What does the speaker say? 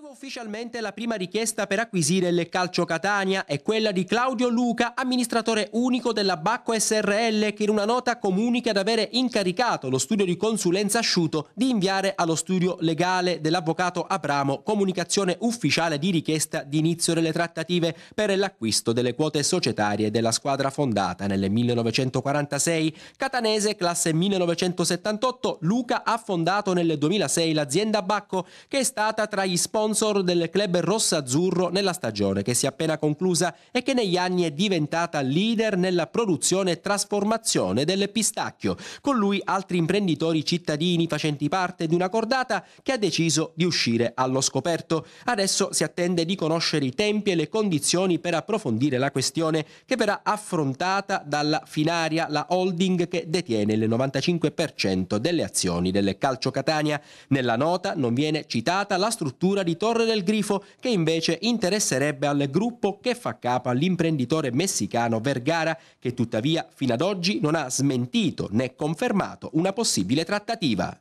Arriva ufficialmente la prima richiesta per acquisire il calcio Catania è quella di Claudio Luca, amministratore unico della Bacco SRL, che in una nota comunica ad avere incaricato lo studio di consulenza asciuto di inviare allo studio legale dell'avvocato Abramo comunicazione ufficiale di richiesta di inizio delle trattative per l'acquisto delle quote societarie della squadra fondata nel 1946. Catanese, classe 1978, Luca ha fondato nel 2006 l'azienda Bacco, che è stata tra gli sponsor sponsor del club rossazzurro nella stagione che si è appena conclusa e che negli anni è diventata leader nella produzione e trasformazione del pistacchio. Con lui altri imprenditori cittadini facenti parte di una cordata che ha deciso di uscire allo scoperto. Adesso si attende di conoscere i tempi e le condizioni per approfondire la questione che verrà affrontata dalla Finaria, la holding che detiene il 95% delle azioni del Calcio Catania. Nella nota non viene citata la struttura di Torre del Grifo, che invece interesserebbe al gruppo che fa capo all'imprenditore messicano Vergara, che tuttavia fino ad oggi non ha smentito né confermato una possibile trattativa.